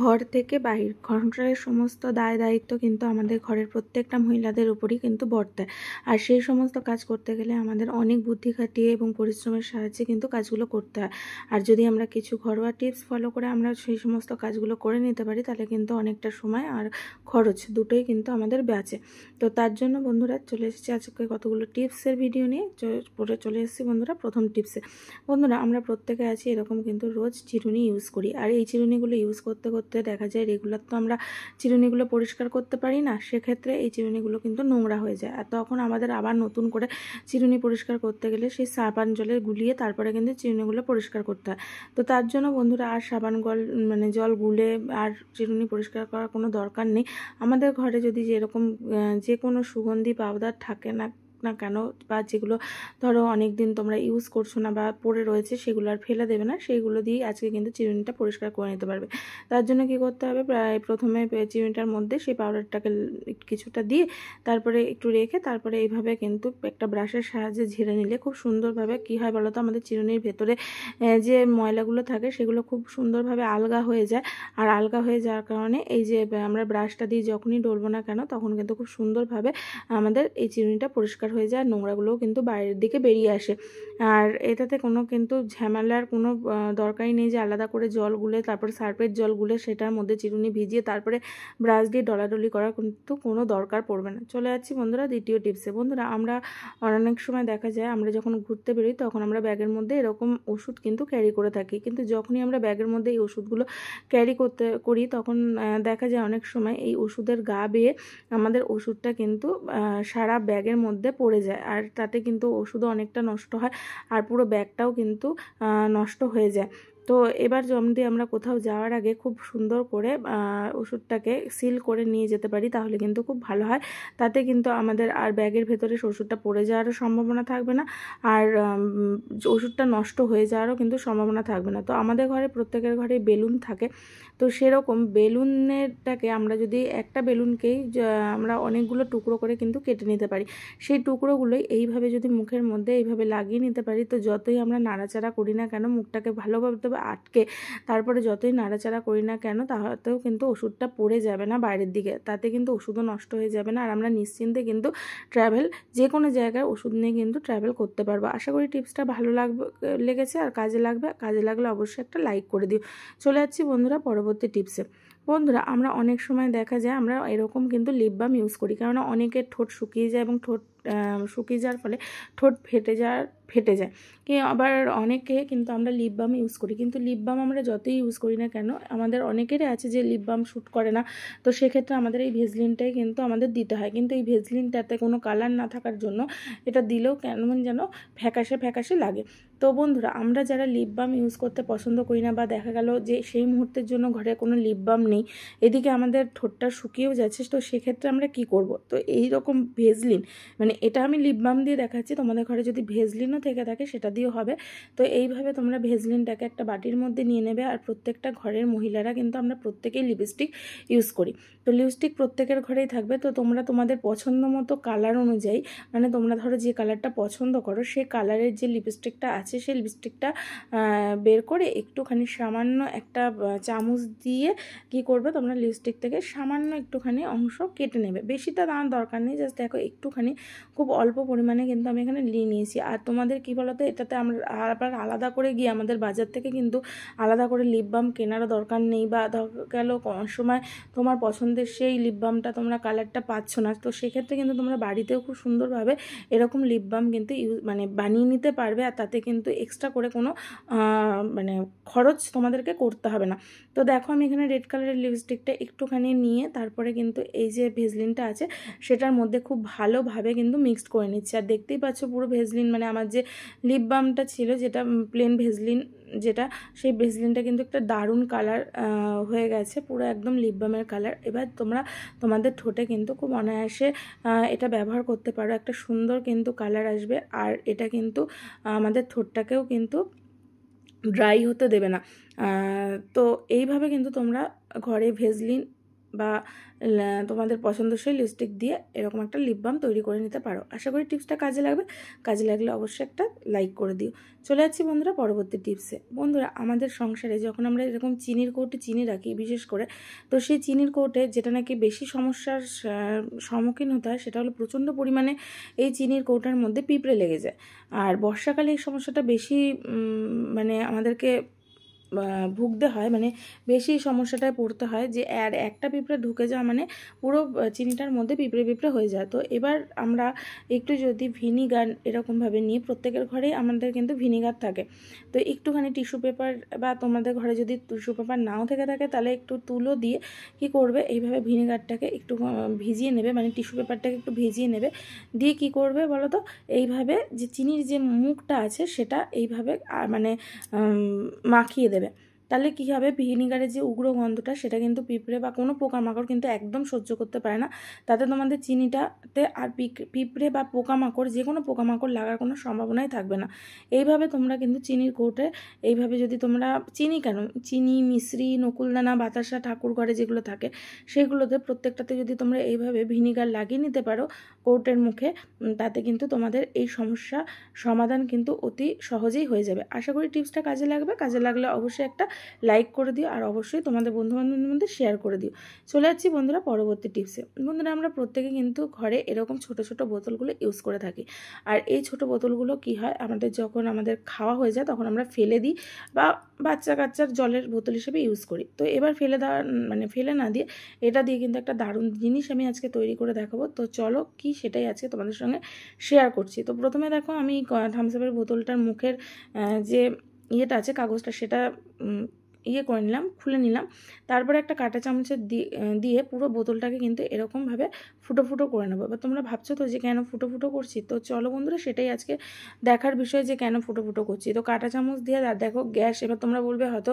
ঘর থেকে বাহির ঘরের সমস্ত দায় দায়িত্ব কিন্তু আমাদের ঘরের প্রত্যেকটা মহিলাদের উপরই কিন্তু বর্তায় আর সেই সমস্ত কাজ করতে গেলে আমাদের অনেক বুদ্ধি খাটিয়ে এবং পরিশ্রমের সাহায্যে কিন্তু কাজগুলো করতে হয় আর যদি আমরা কিছু ঘরোয়া টিপস ফলো করে আমরা সেই সমস্ত কাজগুলো করে নিতে পারি তাহলে কিন্তু অনেকটা সময় আর খরচ দুটোই কিন্তু আমাদের বাঁচে তো তার জন্য বন্ধুরা চলে এসেছি আজকে কতগুলো টিপসের ভিডিও নিয়ে পরে চলে এসেছি বন্ধুরা প্রথম টিপসে বন্ধুরা আমরা প্রত্যেকে আছি এরকম কিন্তু রোজ চিরুনি ইউজ করি আর এই চিরুনিগুলো ইউজ করতে করতে দেখা যায় রেগুলার তো আমরা চিরুনিগুলো পরিষ্কার করতে পারি না সেক্ষেত্রে এই চিরুনিগুলো কিন্তু নোংরা হয়ে যায় আর তখন আমাদের আবার নতুন করে চিরুনি পরিষ্কার করতে গেলে সেই সাবান জলে গুলিয়ে তারপরে কিন্তু চিরুনিগুলো পরিষ্কার করতে হয় তো তার জন্য বন্ধুরা আর সাবান গল মানে জল গুলে আর চিরুনি পরিষ্কার করার কোনো দরকার নেই আমাদের ঘরে যদি যেরকম যে কোনো সুগন্ধি পাউডার থাকে না না কেন বা যেগুলো ধরো অনেক দিন তোমরা ইউজ করছো না বা পড়ে রয়েছে সেগুলো আর ফেলে দেবে না সেইগুলো দিয়ে আজকে কিন্তু চিরুনিটা পরিষ্কার করে নিতে পারবে তার জন্য কি করতে হবে প্রায় প্রথমে চিরুনিটার মধ্যে সেই পাউডারটাকে কিছুটা দিয়ে তারপরে একটু রেখে তারপরে এইভাবে কিন্তু একটা ব্রাশের সাহায্যে ঝেড়ে নিলে খুব সুন্দরভাবে কি হয় বলো তো আমাদের চিরুনির ভেতরে যে ময়লাগুলো থাকে সেগুলো খুব সুন্দরভাবে আলগা হয়ে যায় আর আলগা হয়ে যাওয়ার কারণে এই যে আমরা ব্রাশটা দিয়ে যখনই ডলবো না কেন তখন কিন্তু খুব সুন্দরভাবে আমাদের এই চিরুনিটা পরিষ্কার পরিষ্কার হয়ে যায় নোংরাগুলোও কিন্তু বাইরের দিকে বেরিয়ে আসে আর এটাতে কোনো কিন্তু ঝামেলার কোনো দরকারই নেই যে আলাদা করে জল গুলে তারপরে সার্পের জল গুলে সেটার মধ্যে চিরুনি ভিজিয়ে তারপরে ব্রাশ দিয়ে ডলাডলি করার কিন্তু কোনো দরকার পড়বে না চলে যাচ্ছি বন্ধুরা দ্বিতীয় টিপসে বন্ধুরা আমরা অনেক সময় দেখা যায় আমরা যখন ঘুরতে বেরোই তখন আমরা ব্যাগের মধ্যে এরকম ওষুধ কিন্তু ক্যারি করে থাকি কিন্তু যখনই আমরা ব্যাগের মধ্যে এই ওষুধগুলো ক্যারি করতে করি তখন দেখা যায় অনেক সময় এই ওষুধের গা বেয়ে আমাদের ওষুধটা কিন্তু সারা ব্যাগের মধ্যে পড়ে যায় আর তাতে কিন্তু ওষুধও অনেকটা নষ্ট হয় আর পুরো ব্যাগটাও কিন্তু নষ্ট হয়ে যায় তো এবার দিয়ে আমরা কোথাও যাওয়ার আগে খুব সুন্দর করে ওষুধটাকে সিল করে নিয়ে যেতে পারি তাহলে কিন্তু খুব ভালো হয় তাতে কিন্তু আমাদের আর ব্যাগের ভেতরে ওষুধটা পড়ে যাওয়ারও সম্ভাবনা থাকবে না আর ওষুধটা নষ্ট হয়ে যাওয়ারও কিন্তু সম্ভাবনা থাকবে না তো আমাদের ঘরে প্রত্যেকের ঘরে বেলুন থাকে তো সেরকম বেলুনেরটাকে আমরা যদি একটা বেলুনকেই আমরা অনেকগুলো টুকরো করে কিন্তু কেটে নিতে পারি সেই টুকরোগুলোই এইভাবে যদি মুখের মধ্যে এইভাবে লাগিয়ে নিতে পারি তো যতই আমরা নাড়াচাড়া করি না কেন মুখটাকে ভালোভাবে ভালোভাবে আটকে তারপরে যতই নাড়াচাড়া করি না কেন তাহাতেও কিন্তু ওষুধটা পড়ে যাবে না বাইরের দিকে তাতে কিন্তু ওষুধও নষ্ট হয়ে যাবে না আর আমরা নিশ্চিন্তে কিন্তু ট্রাভেল যে কোনো জায়গায় ওষুধ নিয়ে কিন্তু ট্রাভেল করতে পারবো আশা করি টিপসটা ভালো লাগবে লেগেছে আর কাজে লাগবে কাজে লাগলে অবশ্যই একটা লাইক করে দিও চলে যাচ্ছি বন্ধুরা পরবর্তী টিপসে বন্ধুরা আমরা অনেক সময় দেখা যায় আমরা এরকম কিন্তু লিপ বাম ইউজ করি কেননা অনেকের ঠোঁট শুকিয়ে যায় এবং ঠোঁট শুকিয়ে যাওয়ার ফলে ঠোঁট ফেটে যাওয়ার ফেটে যায় কি আবার অনেকে কিন্তু আমরা লিপ বাম ইউজ করি কিন্তু লিপ বাম আমরা যতই ইউজ করি না কেন আমাদের অনেকেরই আছে যে লিপ বাম শ্যুট করে না তো সেক্ষেত্রে আমাদের এই ভেজলিনটাই কিন্তু আমাদের দিতে হয় কিন্তু এই ভেজলিনটাতে কোনো কালার না থাকার জন্য এটা দিলেও কেমন যেন ফ্যাকাশে ফ্যাকাশে লাগে তো বন্ধুরা আমরা যারা লিপ বাম ইউজ করতে পছন্দ করি না বা দেখা গেল যে সেই মুহূর্তের জন্য ঘরে কোনো লিপ বাম নেই এদিকে আমাদের ঠোঁটটা শুকিয়েও যাচ্ছে তো সেক্ষেত্রে আমরা কি করব তো এই রকম ভেজলিন মানে এটা আমি লিপ বাম দিয়ে দেখাচ্ছি তোমাদের ঘরে যদি ভেজলিনও থেকে থাকে সেটা দিয়েও হবে তো এইভাবে তোমরা ভেজলিনটাকে একটা বাটির মধ্যে নিয়ে নেবে আর প্রত্যেকটা ঘরের মহিলারা কিন্তু আমরা প্রত্যেকেই লিপস্টিক ইউজ করি তো লিপস্টিক প্রত্যেকের ঘরেই থাকবে তো তোমরা তোমাদের পছন্দ মতো কালার অনুযায়ী মানে তোমরা ধরো যে কালারটা পছন্দ করো সে কালারের যে লিপস্টিকটা আছে সেই লিপস্টিকটা বের করে একটুখানি সামান্য একটা চামচ দিয়ে কি করবে তোমরা লিপস্টিক থেকে সামান্য একটুখানি অংশ কেটে নেবে বেশিটা দেওয়ার দরকার নেই জাস্ট দেখো একটুখানি খুব অল্প পরিমাণে কিন্তু আমি এখানে নিয়ে নিয়েছি আর তোমাদের কী বলতো এটাতে আমরা আবার আলাদা করে গিয়ে আমাদের বাজার থেকে কিন্তু আলাদা করে লিপ বাম কেনারও দরকার নেই বা গেল সময় তোমার পছন্দের সেই লিপ বামটা তোমরা কালারটা পাচ্ছ না তো সেক্ষেত্রে কিন্তু তোমরা বাড়িতেও খুব সুন্দরভাবে এরকম লিপ বাম কিন্তু ইউজ মানে বানিয়ে নিতে পারবে আর তাতে কিন্তু এক্সট্রা করে কোনো মানে খরচ তোমাদেরকে করতে হবে না তো দেখো আমি এখানে রেড কালারের লিপস্টিকটা একটুখানি নিয়ে তারপরে কিন্তু এই যে ভেজলিনটা আছে সেটার মধ্যে খুব ভালোভাবে কিন্তু কিন্তু মিক্সড করে নিচ্ছি আর দেখতেই পাচ্ছ পুরো ভেজলিন মানে আমার যে লিপ বামটা ছিল যেটা প্লেন ভেজলিন যেটা সেই ভেজলিনটা কিন্তু একটা দারুণ কালার হয়ে গেছে পুরো একদম লিপ বামের কালার এবার তোমরা তোমাদের ঠোঁটে কিন্তু খুব অনায়াসে এটা ব্যবহার করতে পারো একটা সুন্দর কিন্তু কালার আসবে আর এটা কিন্তু আমাদের ঠোঁটটাকেও কিন্তু ড্রাই হতে দেবে না তো এইভাবে কিন্তু তোমরা ঘরে ভেজলিন বা তোমাদের পছন্দসই লিপস্টিক দিয়ে এরকম একটা লিপ বাম তৈরি করে নিতে পারো আশা করি টিপসটা কাজে লাগবে কাজে লাগলে অবশ্যই একটা লাইক করে দিও চলে যাচ্ছি বন্ধুরা পরবর্তী টিপসে বন্ধুরা আমাদের সংসারে যখন আমরা এরকম চিনির কৌটে চিনি রাখি বিশেষ করে তো সেই চিনির কৌটে যেটা নাকি বেশি সমস্যার সম্মুখীন হতে হয় সেটা হলো প্রচণ্ড পরিমাণে এই চিনির কৌটার মধ্যে পিঁপড়ে লেগে যায় আর বর্ষাকালে এই সমস্যাটা বেশি মানে আমাদেরকে ভুগতে হয় মানে বেশি সমস্যাটায় পড়তে হয় যে আর একটা পিঁপড়ে ঢুকে যাওয়া মানে পুরো চিনিটার মধ্যে পিঁপড়ে পিঁপড়ে হয়ে যায় তো এবার আমরা একটু যদি ভিনিগার এরকমভাবে নিয়ে প্রত্যেকের ঘরেই আমাদের কিন্তু ভিনিগার থাকে তো একটুখানি টিস্যু পেপার বা তোমাদের ঘরে যদি টিস্যু পেপার নাও থেকে থাকে তাহলে একটু তুলো দিয়ে কি করবে এইভাবে ভিনিগারটাকে একটু ভিজিয়ে নেবে মানে টিস্যু পেপারটাকে একটু ভিজিয়ে নেবে দিয়ে কি করবে বলো তো এইভাবে যে চিনির যে মুখটা আছে সেটা এইভাবে মানে মাখিয়ে দেবে তাহলে কী হবে ভিনিগারের যে উগ্র গন্ধটা সেটা কিন্তু পিঁপড়ে বা কোনো পোকামাকড় কিন্তু একদম সহ্য করতে পারে না তাতে তোমাদের চিনিটাতে আর পিঁপড়ে বা পোকামাকড় যে কোনো পোকামাকড় লাগার কোনো সম্ভাবনাই থাকবে না এইভাবে তোমরা কিন্তু চিনির কোটে এইভাবে যদি তোমরা চিনি কেন চিনি মিশ্রি নকুলদানা বাতাসা ঠাকুর ঘরে যেগুলো থাকে সেগুলোতে প্রত্যেকটাতে যদি তোমরা এইভাবে ভিনিগার লাগিয়ে নিতে পারো কোর্টের মুখে তাতে কিন্তু তোমাদের এই সমস্যা সমাধান কিন্তু অতি সহজেই হয়ে যাবে আশা করি টিপসটা কাজে লাগবে কাজে লাগলে অবশ্যই একটা লাইক করে দিও আর অবশ্যই তোমাদের বন্ধুবান্ধবদের মধ্যে শেয়ার করে দিও চলে যাচ্ছি বন্ধুরা পরবর্তী টিপসে বন্ধুরা আমরা প্রত্যেকে কিন্তু ঘরে এরকম ছোট ছোট বোতলগুলো ইউজ করে থাকি আর এই ছোট বোতলগুলো কি হয় আমাদের যখন আমাদের খাওয়া হয়ে যায় তখন আমরা ফেলে দিই বা বাচ্চা কাচ্চার জলের বোতল হিসেবে ইউজ করি তো এবার ফেলে দেওয়া মানে ফেলে না দিয়ে এটা দিয়ে কিন্তু একটা দারুণ জিনিস আমি আজকে তৈরি করে দেখাবো তো চলো কি সেটাই আজকে তোমাদের সঙ্গে শেয়ার করছি তো প্রথমে দেখো আমি থামসাপের বোতলটার মুখের যে ইয়েটা আছে কাগজটা সেটা ইয়ে করে নিলাম খুলে নিলাম তারপরে একটা কাঁটা চামচে দিয়ে পুরো বোতলটাকে কিন্তু এরকমভাবে ফুটো ফুটো করে নেবো এবার তোমরা ভাবছো তো যে কেন ফুটো ফুটো করছি তো চলো বন্ধুরা সেটাই আজকে দেখার বিষয় যে কেন ফুটো ফুটো করছি তো কাঁটা চামচ দিয়ে দেখো গ্যাস এবার তোমরা বলবে হয়তো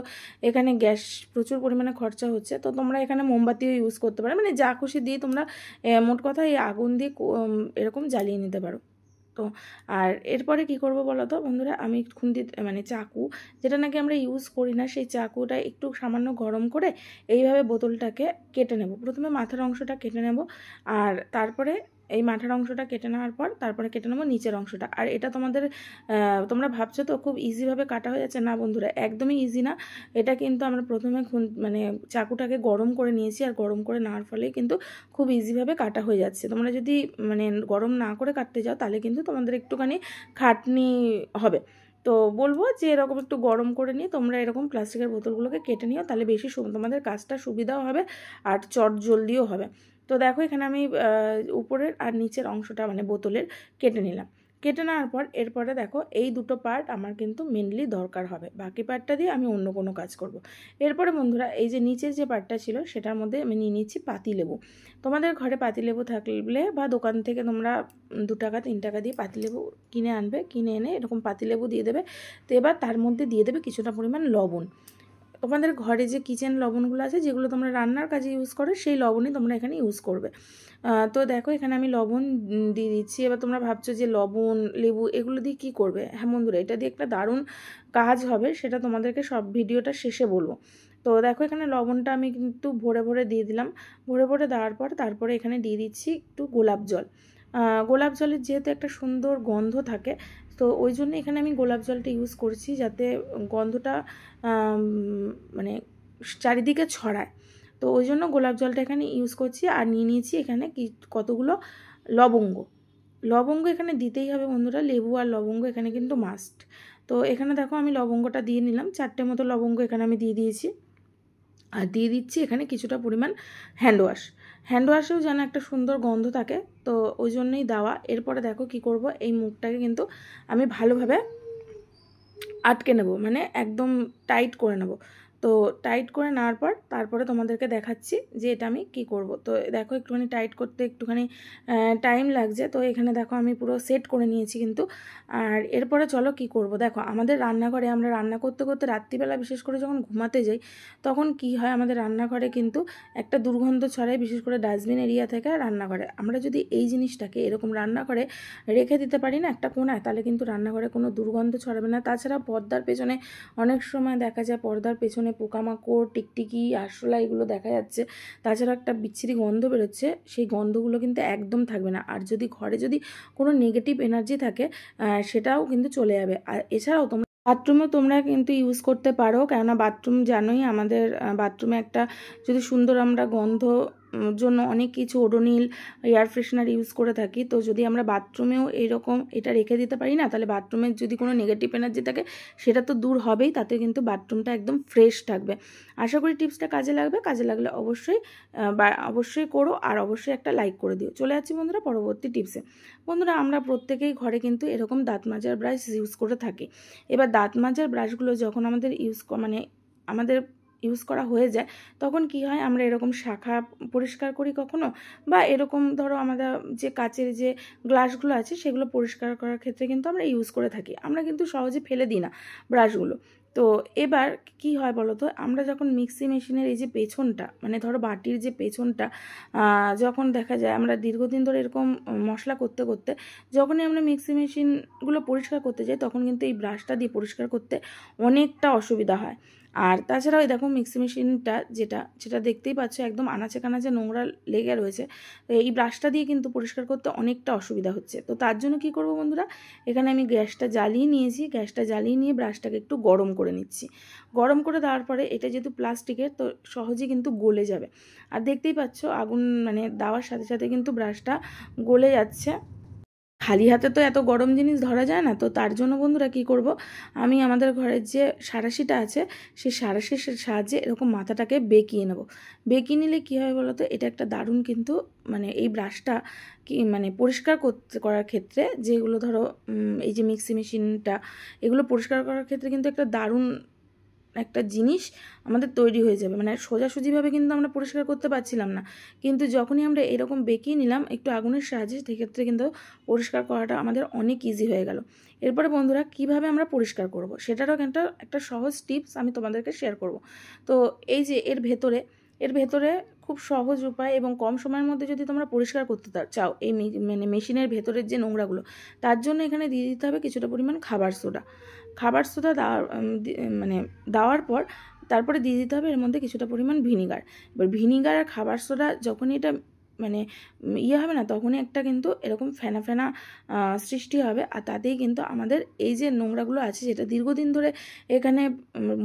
এখানে গ্যাস প্রচুর পরিমাণে খরচা হচ্ছে তো তোমরা এখানে মোমবাতিও ইউজ করতে পারো মানে যা খুশি দিয়ে তোমরা মোট কথা এই আগুন দিয়ে এরকম জ্বালিয়ে নিতে পারো তো আর এরপরে কি করব বলো তো বন্ধুরা আমি খুন্তি মানে চাকু যেটা নাকি আমরা ইউজ করি না সেই চাকুটা একটু সামান্য গরম করে এইভাবে বোতলটাকে কেটে নেব প্রথমে মাথার অংশটা কেটে নেব আর তারপরে এই মাথার অংশটা কেটে নেওয়ার পর তারপরে কেটে নেবো নিচের অংশটা আর এটা তোমাদের তোমরা ভাবছো তো খুব ইজিভাবে কাটা হয়ে যাচ্ছে না বন্ধুরা একদমই ইজি না এটা কিন্তু আমরা প্রথমে মানে চাকুটাকে গরম করে নিয়েছি আর গরম করে নেওয়ার ফলে কিন্তু খুব ইজিভাবে কাটা হয়ে যাচ্ছে তোমরা যদি মানে গরম না করে কাটতে যাও তাহলে কিন্তু তোমাদের একটুখানি খাটনি হবে তো বলবো যে এরকম একটু গরম করে নিয়ে তোমরা এরকম প্লাস্টিকের বোতলগুলোকে কেটে নিও তাহলে বেশি তোমাদের কাজটা সুবিধাও হবে আর চট জলদিও হবে তো দেখো এখানে আমি উপরের আর নিচের অংশটা মানে বোতলের কেটে নিলাম কেটে নেওয়ার পর এরপরে দেখো এই দুটো পার্ট আমার কিন্তু মেনলি দরকার হবে বাকি পার্টটা দিয়ে আমি অন্য কোনো কাজ করব। এরপরে বন্ধুরা এই যে নিচের যে পার্টটা ছিল সেটার মধ্যে আমি নিয়ে নিচ্ছি পাতিলেবু তোমাদের ঘরে পাতিলেবু থাকলে বা দোকান থেকে তোমরা দু টাকা তিন টাকা দিয়ে পাতিলেবু কিনে আনবে কিনে এনে এরকম পাতিলেবু দিয়ে দেবে তো এবার তার মধ্যে দিয়ে দেবে কিছুটা পরিমাণ লবণ তোমাদের ঘরে যে কিচেন লবণগুলো আছে যেগুলো তোমরা রান্নার কাজে ইউজ করো সেই লবণই তোমরা এখানে ইউজ করবে তো দেখো এখানে আমি লবণ দিয়ে দিচ্ছি এবার তোমরা ভাবছো যে লবণ লেবু এগুলো দিয়ে কি করবে হ্যাঁ বন্ধুরা এটা দিয়ে একটা দারুণ কাজ হবে সেটা তোমাদেরকে সব ভিডিওটা শেষে বলবো তো দেখো এখানে লবণটা আমি কিন্তু ভরে ভরে দিয়ে দিলাম ভরে ভরে দেওয়ার পর তারপরে এখানে দিয়ে দিচ্ছি একটু গোলাপ জল গোলাপ জলের যেহেতু একটা সুন্দর গন্ধ থাকে তো ওই জন্য এখানে আমি গোলাপ জলটা ইউজ করছি যাতে গন্ধটা মানে চারিদিকে ছড়ায় তো ওই জন্য গোলাপ জলটা এখানে ইউজ করছি আর নিয়ে নিয়েছি এখানে কি কতগুলো লবঙ্গ লবঙ্গ এখানে দিতেই হবে বন্ধুরা লেবু আর লবঙ্গ এখানে কিন্তু মাস্ট তো এখানে দেখো আমি লবঙ্গটা দিয়ে নিলাম চারটে মতো লবঙ্গ এখানে আমি দিয়ে দিয়েছি আর দিয়ে দিচ্ছি এখানে কিছুটা পরিমাণ হ্যান্ড ওয়াশ হ্যান্ড ওয়াশেও যেন একটা সুন্দর গন্ধ থাকে তো ওই জন্যই দেওয়া এরপরে দেখো কি করব এই মুখটাকে কিন্তু আমি ভালোভাবে আটকে নেব মানে একদম টাইট করে নেব তো টাইট করে নেওয়ার পর তারপরে তোমাদেরকে দেখাচ্ছি যে এটা আমি কি করব তো দেখো একটুখানি টাইট করতে একটুখানি টাইম লাগছে তো এখানে দেখো আমি পুরো সেট করে নিয়েছি কিন্তু আর এরপরে চলো কি করব দেখো আমাদের রান্নাঘরে আমরা রান্না করতে করতে রাত্রিবেলা বিশেষ করে যখন ঘুমাতে যাই তখন কি হয় আমাদের রান্নাঘরে কিন্তু একটা দুর্গন্ধ ছড়ায় বিশেষ করে ডাস্টবিন এরিয়া থেকে রান্নাঘরে আমরা যদি এই জিনিসটাকে এরকম রান্নাঘরে রেখে দিতে পারি না একটা কোনায় তাহলে কিন্তু রান্নাঘরে কোনো দুর্গন্ধ ছড়াবে না তাছাড়া পর্দার পেছনে অনেক সময় দেখা যায় পর্দার পেছনে পোকামাকড় টিকটিকি আরশোলা এগুলো দেখা যাচ্ছে তাছাড়া একটা বিচ্ছিরি গন্ধ বেরোচ্ছে সেই গন্ধগুলো কিন্তু একদম থাকবে না আর যদি ঘরে যদি কোনো নেগেটিভ এনার্জি থাকে সেটাও কিন্তু চলে যাবে আর এছাড়াও তোমরা বাথরুমও তোমরা কিন্তু ইউজ করতে পারো কেননা বাথরুম জানোই আমাদের বাথরুমে একটা যদি সুন্দর আমরা গন্ধ জন্য অনেক কিছু ওডোনিল এয়ার ফ্রেশনার ইউজ করে থাকি তো যদি আমরা বাথরুমেও এরকম এটা রেখে দিতে পারি না তাহলে বাথরুমের যদি কোনো নেগেটিভ এনার্জি থাকে সেটা তো দূর হবেই তাতে কিন্তু বাথরুমটা একদম ফ্রেশ থাকবে আশা করি টিপসটা কাজে লাগবে কাজে লাগলে অবশ্যই অবশ্যই করো আর অবশ্যই একটা লাইক করে দিও চলে যাচ্ছি বন্ধুরা পরবর্তী টিপসে বন্ধুরা আমরা প্রত্যেকেই ঘরে কিন্তু এরকম দাঁত মাজার ব্রাশ ইউজ করে থাকি এবার দাঁত মাজার ব্রাশগুলো যখন আমাদের ইউজ মানে আমাদের ইউজ করা হয়ে যায় তখন কি হয় আমরা এরকম শাখা পরিষ্কার করি কখনো বা এরকম ধরো আমাদের যে কাচের যে গ্লাসগুলো আছে সেগুলো পরিষ্কার করার ক্ষেত্রে কিন্তু আমরা ইউজ করে থাকি আমরা কিন্তু সহজে ফেলে দিই না ব্রাশগুলো তো এবার কি হয় বলো তো আমরা যখন মিক্সি মেশিনের এই যে পেছনটা মানে ধরো বাটির যে পেছনটা যখন দেখা যায় আমরা দীর্ঘদিন ধরে এরকম মশলা করতে করতে যখনই আমরা মিক্সি মেশিনগুলো পরিষ্কার করতে যাই তখন কিন্তু এই ব্রাশটা দিয়ে পরিষ্কার করতে অনেকটা অসুবিধা হয় আর তাছাড়াও দেখো মিক্সি মেশিনটা যেটা সেটা দেখতেই পাচ্ছ একদম আনাচে কানাচে নোংরা লেগে রয়েছে এই ব্রাশটা দিয়ে কিন্তু পরিষ্কার করতে অনেকটা অসুবিধা হচ্ছে তো তার জন্য কি করব বন্ধুরা এখানে আমি গ্যাসটা জ্বালিয়ে নিয়েছি গ্যাসটা জ্বালিয়ে নিয়ে ব্রাশটাকে একটু গরম করে নিচ্ছি গরম করে দেওয়ার পরে এটা যেহেতু প্লাস্টিকের তো সহজে কিন্তু গলে যাবে আর দেখতেই পাচ্ছ আগুন মানে দেওয়ার সাথে সাথে কিন্তু ব্রাশটা গলে যাচ্ছে খালি হাতে তো এত গরম জিনিস ধরা যায় না তো তার জন্য বন্ধুরা কি করব আমি আমাদের ঘরের যে সারাশিটা আছে সেই সারাশির সাহায্যে এরকম মাথাটাকে বেঁকিয়ে নেব বেঁকিয়ে নিলে কী হয় বলো তো এটা একটা দারুণ কিন্তু মানে এই ব্রাশটা কি মানে পরিষ্কার করতে করার ক্ষেত্রে যেগুলো ধরো এই যে মিক্সি মেশিনটা এগুলো পরিষ্কার করার ক্ষেত্রে কিন্তু একটা দারুণ একটা জিনিস আমাদের তৈরি হয়ে যাবে মানে সোজাসুজিভাবে কিন্তু আমরা পরিষ্কার করতে পারছিলাম না কিন্তু যখনই আমরা এরকম বেঁকিয়ে নিলাম একটু আগুনের সাহায্যে সেক্ষেত্রে কিন্তু পরিষ্কার করাটা আমাদের অনেক ইজি হয়ে গেল এরপরে বন্ধুরা কিভাবে আমরা পরিষ্কার করব। সেটারও একটা একটা সহজ টিপস আমি তোমাদেরকে শেয়ার করব। তো এই যে এর ভেতরে এর ভেতরে খুব সহজ উপায় এবং কম সময়ের মধ্যে যদি তোমরা পরিষ্কার করতে চাও এই মানে মেশিনের ভেতরের যে নোংরাগুলো তার জন্য এখানে দিয়ে দিতে হবে কিছুটা পরিমাণ খাবার সোডা খাবার সোডা দেওয়ার মানে দেওয়ার পর তারপরে দিয়ে দিতে হবে এর মধ্যে কিছুটা পরিমাণ ভিনিগার এবার ভিনিগার আর খাবার সোডা যখনই এটা মানে ইয়ে হবে না তখনই একটা কিন্তু এরকম ফেনা ফেনা সৃষ্টি হবে আর তাতেই কিন্তু আমাদের এই যে নোংরাগুলো আছে যেটা দীর্ঘদিন ধরে এখানে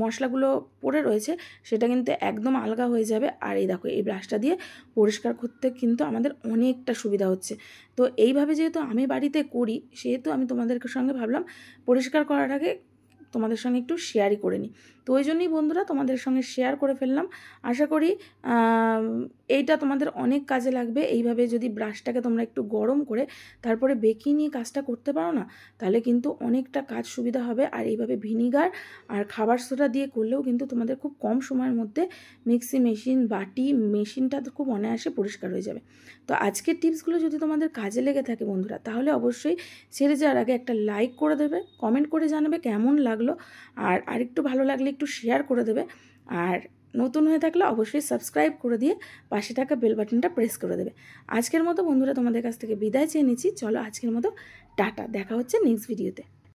মশলাগুলো পড়ে রয়েছে সেটা কিন্তু একদম আলগা হয়ে যাবে আর এই দেখো এই ব্রাশটা দিয়ে পরিষ্কার করতে কিন্তু আমাদের অনেকটা সুবিধা হচ্ছে তো এইভাবে যেহেতু আমি বাড়িতে করি সেহেতু আমি তোমাদের সঙ্গে ভাবলাম পরিষ্কার করাটাকে তোমাদের সঙ্গে একটু শেয়ারই করে নিই তো ওই জন্যই বন্ধুরা তোমাদের সঙ্গে শেয়ার করে ফেললাম আশা করি এইটা তোমাদের অনেক কাজে লাগবে এইভাবে যদি ব্রাশটাকে তোমরা একটু গরম করে তারপরে বেঁকিয়ে নিয়ে কাজটা করতে পারো না তাহলে কিন্তু অনেকটা কাজ সুবিধা হবে আর এইভাবে ভিনিগার আর খাবার সোডা দিয়ে করলেও কিন্তু তোমাদের খুব কম সময়ের মধ্যে মিক্সি মেশিন বাটি মেশিনটা খুব অনায়াসে পরিষ্কার হয়ে যাবে তো আজকের টিপসগুলো যদি তোমাদের কাজে লেগে থাকে বন্ধুরা তাহলে অবশ্যই ছেড়ে যাওয়ার আগে একটা লাইক করে দেবে কমেন্ট করে জানাবে কেমন লাগলো আর আরেকটু ভালো লাগলে একটু শেয়ার করে দেবে আর নতুন হয়ে থাকলে অবশ্যই সাবস্ক্রাইব করে দিয়ে পাশে থাকা বেল বাটনটা প্রেস করে দেবে আজকের মতো বন্ধুরা তোমাদের কাছ থেকে বিদায় চেয়ে নিচ্ছি চলো আজকের মতো টাটা দেখা হচ্ছে নেক্সট ভিডিওতে